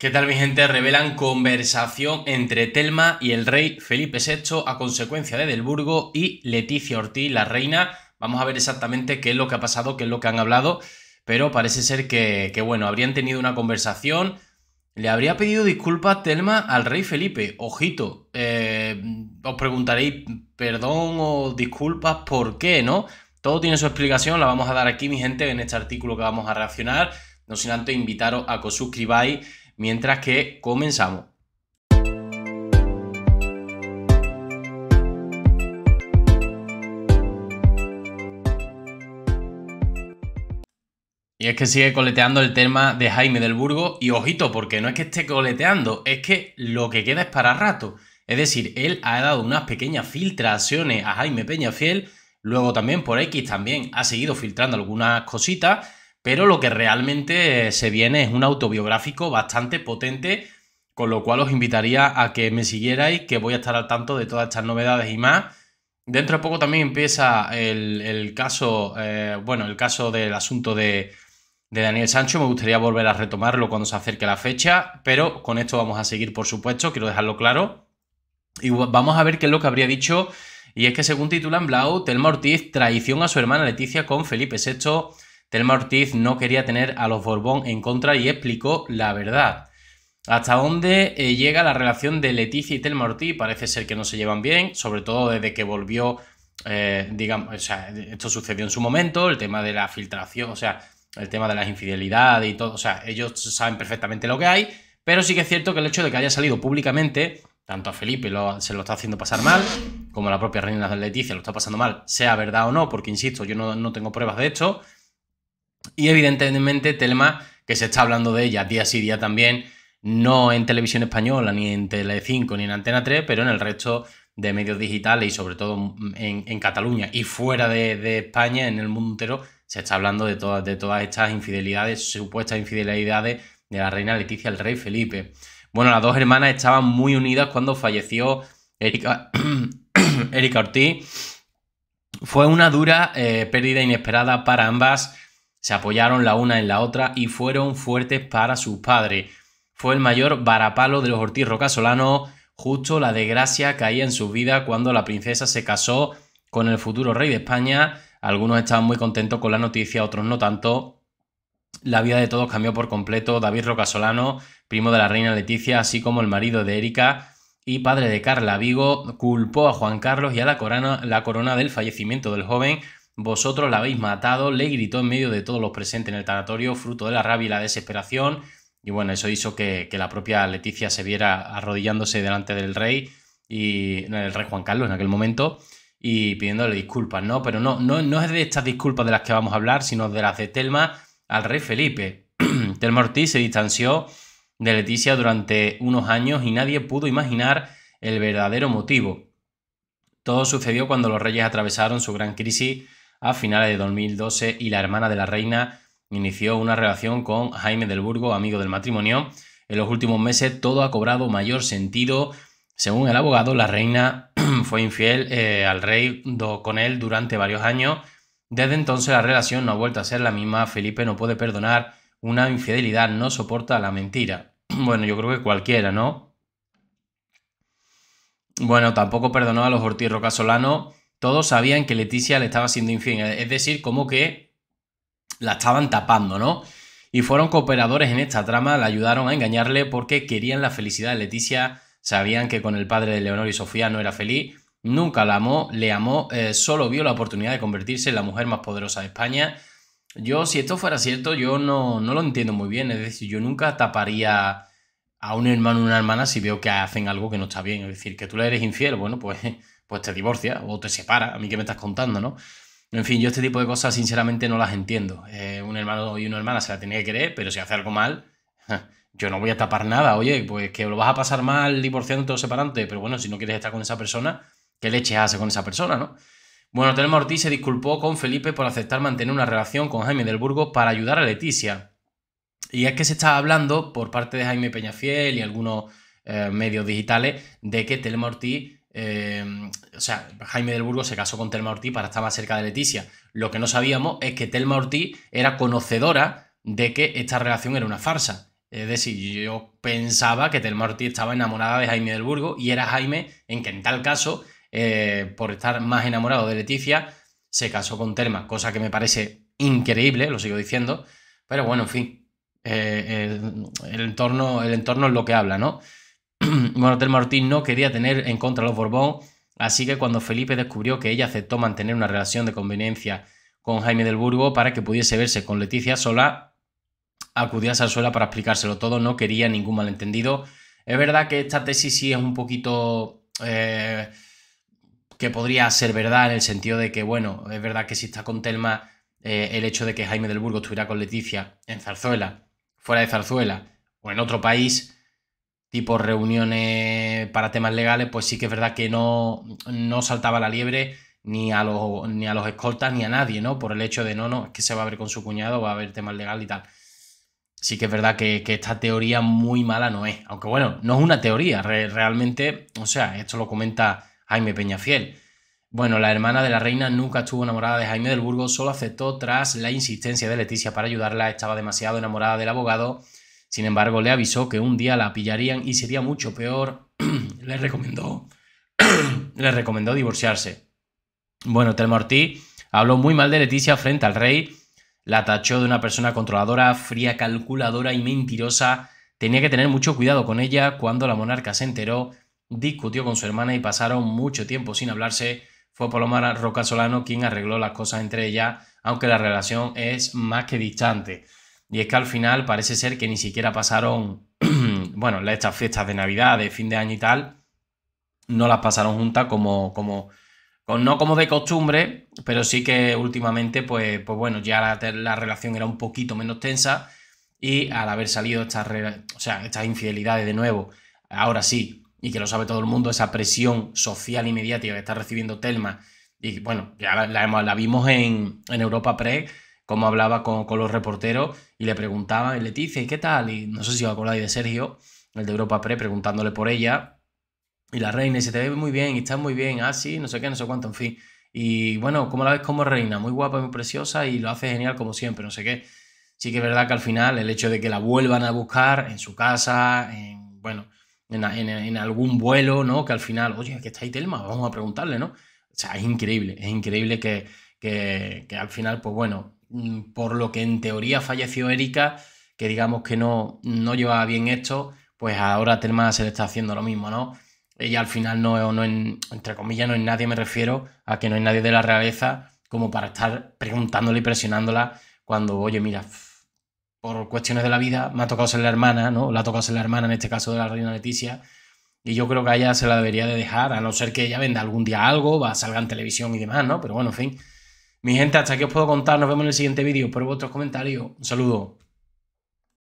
¿Qué tal mi gente? Revelan conversación entre Telma y el rey Felipe VI a consecuencia de Delburgo y Leticia Ortiz, la reina. Vamos a ver exactamente qué es lo que ha pasado, qué es lo que han hablado, pero parece ser que, bueno, habrían tenido una conversación. Le habría pedido disculpas Telma al rey Felipe. Ojito, eh, os preguntaréis perdón o disculpas por qué, ¿no? Todo tiene su explicación, la vamos a dar aquí mi gente en este artículo que vamos a reaccionar. No sin antes invitaros a que os suscribáis mientras que comenzamos. Y es que sigue coleteando el tema de Jaime del Burgo y ojito, porque no es que esté coleteando, es que lo que queda es para rato. Es decir, él ha dado unas pequeñas filtraciones a Jaime Peña Fiel. luego también por X también ha seguido filtrando algunas cositas pero lo que realmente se viene es un autobiográfico bastante potente, con lo cual os invitaría a que me siguierais, que voy a estar al tanto de todas estas novedades y más. Dentro de poco también empieza el, caso, eh, bueno, el caso del asunto de, Daniel Sancho. Me gustaría volver a retomarlo cuando se acerque la fecha, pero con esto vamos a seguir, por supuesto, quiero dejarlo claro. Y vamos a ver qué es lo que habría dicho. Y es que según titulan Blau, Telma Ortiz, traición a su hermana Leticia con Felipe VI Telma Ortiz no quería tener a los Borbón en contra y explicó la verdad. ¿Hasta dónde eh, llega la relación de Leticia y Telma Ortiz? Parece ser que no se llevan bien, sobre todo desde que volvió, eh, digamos, esto sucedió en su momento, el tema de la filtración, o sea, el tema de las infidelidades y todo, o sea, ellos saben perfectamente lo que hay, pero sí que es cierto que el hecho de que haya salido públicamente, tanto a Felipe se lo está haciendo pasar mal, como a la propia reina Leticia lo está pasando mal, sea verdad o no, porque insisto, yo no, no tengo pruebas de esto, y evidentemente Telma, que se está hablando de ella día sí día también, no en televisión española, ni en Telecinco, ni en Antena 3, pero en el resto de medios digitales y sobre todo en, Cataluña y fuera de, España, en el mundo entero, se está hablando de todas, de todas estas infidelidades, supuestas infidelidades de la reina Leticia el rey Felipe. Bueno, las dos hermanas estaban muy unidas cuando falleció Erika, Ortiz. Fue una dura eh, pérdida inesperada para ambas se apoyaron la una en la otra y fueron fuertes para sus padres. Fue el mayor varapalo de los Ortiz rocasolano justo la desgracia caía en su vida cuando la princesa se casó con el futuro rey de España. Algunos estaban muy contentos con la noticia, otros no tanto. La vida de todos cambió por completo. David Rocasolano, primo de la reina Leticia, así como el marido de Erika y padre de Carla Vigo, culpó a Juan Carlos y a la corona, la corona del fallecimiento del joven vosotros la habéis matado, le gritó en medio de todos los presentes en el tanatorio, fruto de la rabia y la desesperación. Y bueno, eso hizo que, la propia Leticia se viera arrodillándose delante del rey y el rey Juan Carlos en aquel momento y pidiéndole disculpas, ¿no? Pero no, no, no es de estas disculpas de las que vamos a hablar, sino de las de Telma al rey Felipe. Telma Ortiz se distanció de Leticia durante unos años y nadie pudo imaginar el verdadero motivo. Todo sucedió cuando los reyes atravesaron su gran crisis a finales de 2012 y la hermana de la reina inició una relación con Jaime del Burgo, amigo del matrimonio. En los últimos meses todo ha cobrado mayor sentido. Según el abogado, la reina fue infiel eh, al rey con él durante varios años. Desde entonces la relación no ha vuelto a ser la misma. Felipe no puede perdonar una infidelidad, no soporta la mentira. Bueno, yo creo que cualquiera, ¿no? Bueno, tampoco perdonó a los Ortiz Roca Solano todos sabían que Leticia le estaba siendo infiel, es decir, como que la estaban tapando, ¿no? Y fueron cooperadores en esta trama, la ayudaron a engañarle porque querían la felicidad de Leticia, sabían que con el padre de Leonor y Sofía no era feliz, nunca la amó, le amó, eh, solo vio la oportunidad de convertirse en la mujer más poderosa de España. Yo, si esto fuera cierto, yo no, no lo entiendo muy bien, es decir, yo nunca taparía a un hermano o una hermana si veo que hacen algo que no está bien, es decir, que tú le eres infiel, bueno, pues pues te divorcia o te separa, a mí que me estás contando, ¿no? En fin, yo este tipo de cosas sinceramente no las entiendo. Eh, un hermano y una hermana se la tenía que creer, pero si hace algo mal, yo no voy a tapar nada. Oye, pues que lo vas a pasar mal divorciando o separante, pero bueno, si no quieres estar con esa persona, ¿qué leche hace con esa persona, no? Bueno, Telmo Ortiz se disculpó con Felipe por aceptar mantener una relación con Jaime del Burgo para ayudar a Leticia. Y es que se está hablando por parte de Jaime Peñafiel y algunos eh, medios digitales de que Telmo Em, o sea, Jaime del Burgo se casó con Telma Ortiz para estar más cerca de Leticia. Lo que no sabíamos es que Telma Ortiz era conocedora de que esta relación era una farsa. Es decir, yo pensaba que Telma Ortiz estaba enamorada de Jaime del Burgo y era Jaime en que en tal caso, eh, por estar más enamorado de Leticia, se casó con Telma, cosa que me parece increíble, lo sigo diciendo. Pero bueno, en fin, eh, el, entorno, el entorno es lo que habla, ¿no? Telma Martín no quería tener en contra a los Borbón, así que cuando Felipe descubrió que ella aceptó mantener una relación de conveniencia con Jaime del Burgo para que pudiese verse con Leticia sola, acudió a Zarzuela para explicárselo todo, no quería ningún malentendido. Es verdad que esta tesis sí es un poquito... Eh, que podría ser verdad en el sentido de que, bueno, es verdad que si está con Telma, eh, el hecho de que Jaime del Burgo estuviera con Leticia en Zarzuela, fuera de Zarzuela o en otro país, tipo reuniones para temas legales, pues sí que es verdad que no, no saltaba la liebre ni a, los, ni a los escoltas ni a nadie, ¿no? Por el hecho de no, no, es que se va a ver con su cuñado, va a haber temas legales y tal. Sí que es verdad que, esta teoría muy mala no es. Aunque bueno, no es una teoría, realmente, o sea, esto lo comenta Jaime Peñafiel. Bueno, la hermana de la reina nunca estuvo enamorada de Jaime del Burgo, solo aceptó tras la insistencia de Leticia para ayudarla, estaba demasiado enamorada del abogado sin embargo, le avisó que un día la pillarían y sería mucho peor. le recomendó. le recomendó divorciarse. Bueno, Telma habló muy mal de Leticia frente al rey. La tachó de una persona controladora, fría, calculadora y mentirosa. Tenía que tener mucho cuidado con ella. Cuando la monarca se enteró, discutió con su hermana y pasaron mucho tiempo sin hablarse. Fue Paloma Roca Solano quien arregló las cosas entre ellas, aunque la relación es más que distante. Y es que al final parece ser que ni siquiera pasaron, bueno, estas fiestas de Navidad, de fin de año y tal, no las pasaron juntas como, como, no como de costumbre, pero sí que últimamente, pues, pues bueno, ya la, relación era un poquito menos tensa y al haber salido estas, o sea, estas infidelidades de nuevo, ahora sí, y que lo sabe todo el mundo, esa presión social y que está recibiendo Telma, y bueno, ya la, vimos en, en Europa Press, cómo hablaba con, los reporteros y le preguntaba... y Leticia, ¿y qué tal? Y no sé si os acordáis de Sergio, el de Europa Pre, preguntándole por ella. Y la reina y se te ve muy bien, y estás muy bien, Así... Ah, no sé qué, no sé cuánto, en fin. Y bueno, ¿cómo la ves como reina? Muy guapa, muy preciosa y lo hace genial como siempre, no sé qué. Sí que es verdad que al final el hecho de que la vuelvan a buscar en su casa, en, bueno, en, algún vuelo, ¿no? Que al final, oye, que está ahí Telma, vamos a preguntarle, ¿no? O sea, es increíble, es increíble que al final, pues bueno, Mm, por lo que en teoría falleció Erika, que digamos que no, no llevaba bien esto, pues ahora Telma se le está haciendo lo mismo, ¿no? Ella al final no, no entre comillas, no es nadie, me refiero a que no es nadie de la realeza como para estar preguntándole y presionándola cuando, oye, mira, por cuestiones de la vida me ha tocado ser la hermana, ¿no? La ha tocado ser la hermana en este caso de la reina Leticia, y yo creo que a ella se la debería de dejar, a no ser que ella venda algún día algo, va, salga en televisión y demás, ¿no? Pero bueno, en fin. Mi gente, hasta aquí os puedo contar. Nos vemos en el siguiente vídeo. Por vuestros comentarios. Un saludo.